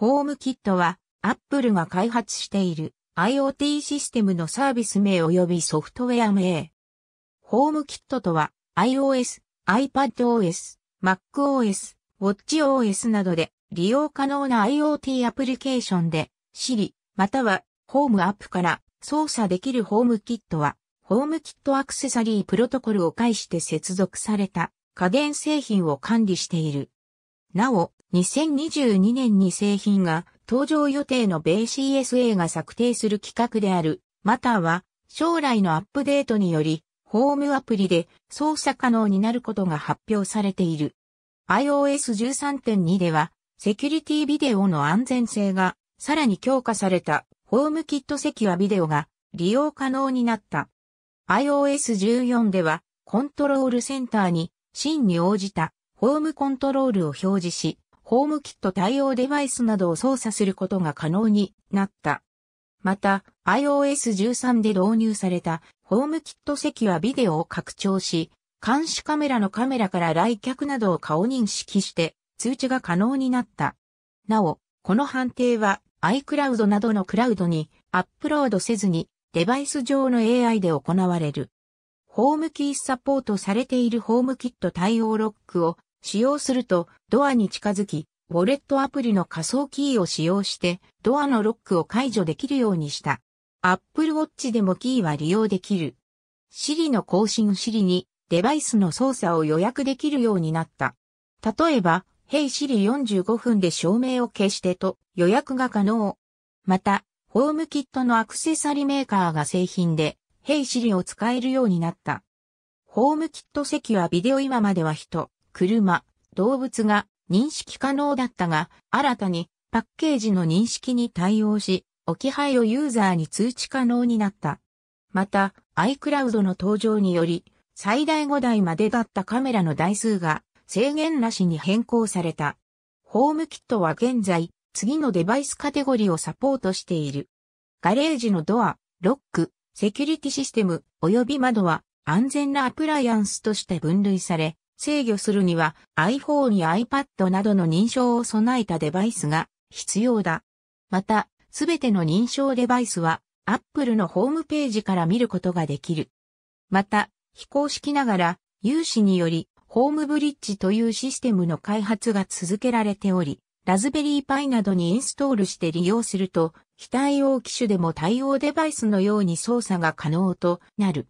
ホームキットは、Apple が開発している IoT システムのサービス名及びソフトウェア名。ホームキットとは、iOS、iPadOS、MacOS、WatchOS などで利用可能な IoT アプリケーションで、Siri、または、ホームアップから操作できるホームキットは、ホームキットアクセサリープロトコルを介して接続された家電製品を管理している。なお、2022年に製品が登場予定の米 CSA が策定する企画である、または将来のアップデートにより、ホームアプリで操作可能になることが発表されている。iOS 13.2では、セキュリティビデオの安全性がさらに強化されたホームキットセキュアビデオが利用可能になった。iOS 14ではコントロールセンターに真に応じたホームコントロールを表示し、ホームキット対応デバイスなどを操作することが可能になった。また、iOS 13で導入されたホームキット席はビデオを拡張し、監視カメラのカメラから来客などを顔認識して通知が可能になった。なお、この判定は iCloud などのクラウドにアップロードせずにデバイス上の AI で行われる。ホームキーサポートされているホームキット対応ロックを使用すると、ドアに近づき、ウォレットアプリの仮想キーを使用して、ドアのロックを解除できるようにした。Apple Watch でもキーは利用できる。Siri の更新 Siri に、デバイスの操作を予約できるようになった。例えば、Hey Siri 45分で照明を消してと予約が可能。また、ホームキットのアクセサリメーカーが製品で、Hey Siri を使えるようになった。ホームキット席はビデオ今までは人、車、動物が認識可能だったが、新たにパッケージの認識に対応し、置き配をユーザーに通知可能になった。また、iCloud の登場により、最大5台までだったカメラの台数が制限なしに変更された。ホームキットは現在、次のデバイスカテゴリーをサポートしている。ガレージのドア、ロック、セキュリティシステム及び窓は安全なアプライアンスとして分類され、制御するには iPhone や iPad などの認証を備えたデバイスが必要だ。また、すべての認証デバイスは Apple のホームページから見ることができる。また、非公式ながら有志によりホームブリッジというシステムの開発が続けられており、ラズベリーパイなどにインストールして利用すると、非対応機種でも対応デバイスのように操作が可能となる。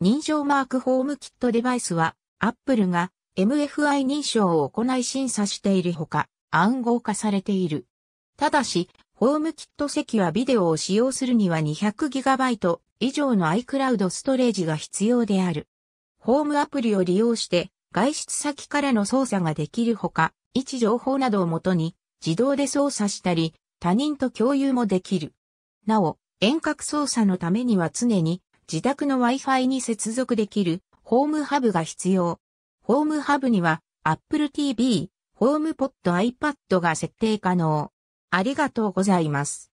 認証マークホームキットデバイスはアップルが MFI 認証を行い審査しているほか、暗号化されている。ただし、ホームキット席はビデオを使用するには 200GB 以上の iCloud ストレージが必要である。ホームアプリを利用して外出先からの操作ができるほか、位置情報などをもとに自動で操作したり、他人と共有もできる。なお、遠隔操作のためには常に自宅の Wi-Fi に接続できるホームハブが必要。ホームハブには Apple TV、ホームポッド iPad が設定可能。ありがとうございます。